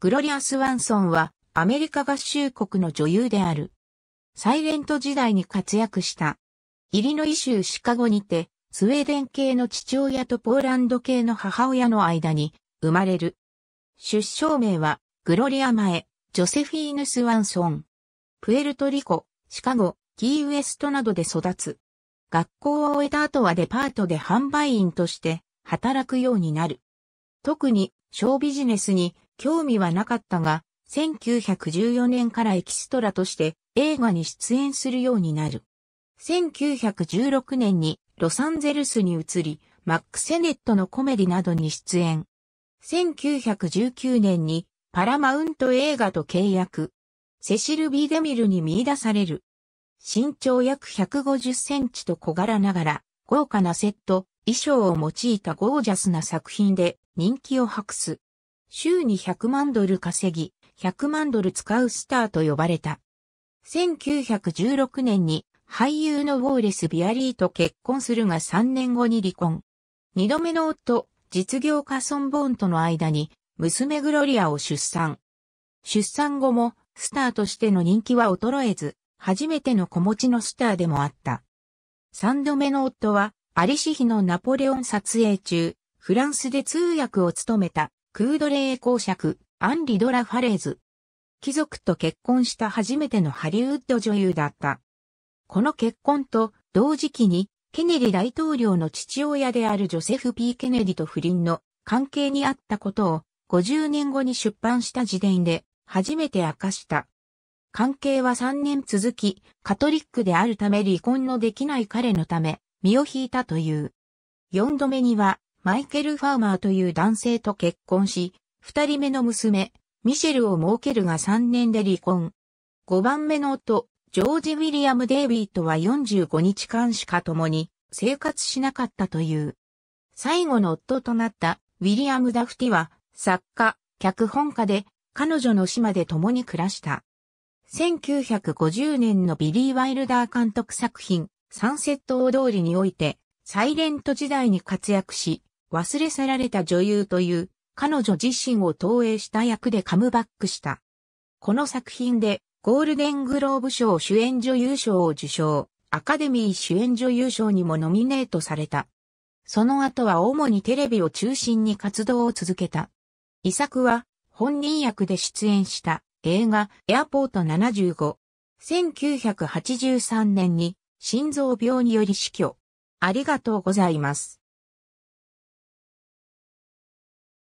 グロリア・スワンソンはアメリカ合衆国の女優である。サイレント時代に活躍した。イリノイ州シカゴにて、スウェーデン系の父親とポーランド系の母親の間に生まれる。出生名はグロリア・マエ、ジョセフィーヌ・スワンソン。プエルトリコ、シカゴ、キーウエストなどで育つ。学校を終えた後はデパートで販売員として働くようになる。特に小ビジネスに興味はなかったが、1914年からエキストラとして映画に出演するようになる。1916年にロサンゼルスに移り、マック・セネットのコメディなどに出演。1919年にパラマウント映画と契約。セシル・ビーデミルに見出される。身長約150センチと小柄ながら、豪華なセット、衣装を用いたゴージャスな作品で人気を博す。週に100万ドル稼ぎ、100万ドル使うスターと呼ばれた。1916年に俳優のウォーレス・ビアリーと結婚するが3年後に離婚。2度目の夫、実業家ソンボーンとの間に娘グロリアを出産。出産後もスターとしての人気は衰えず、初めての子持ちのスターでもあった。3度目の夫は、アリシヒのナポレオン撮影中、フランスで通訳を務めたクードレー公爵、アン・リドラ・ファレーズ。貴族と結婚した初めてのハリウッド女優だった。この結婚と同時期にケネディ大統領の父親であるジョセフ・ P・ ケネディと不倫の関係にあったことを50年後に出版した自伝で初めて明かした。関係は3年続き、カトリックであるため離婚のできない彼のため身を引いたという。4度目にはマイケル・ファーマーという男性と結婚し、二人目の娘、ミシェルを設けるが3年で離婚。五番目の夫、ジョージ・ウィリアム・デイビーとは45日間しか共に生活しなかったという。最後の夫となったウィリアム・ダフティは作家、脚本家で彼女の死まで共に暮らした。1950年のビリー・ワイルダー監督作品サンセット大通りにおいてサイレント時代に活躍し、忘れ去られた女優という彼女自身を投影した役でカムバックした。この作品でゴールデングローブ賞主演女優賞を受賞、アカデミー主演女優賞にもノミネートされた。その後は主にテレビを中心に活動を続けた。遺作は本人役で出演した映画エアポート75。1983年に心臓病により死去。ありがとうございます。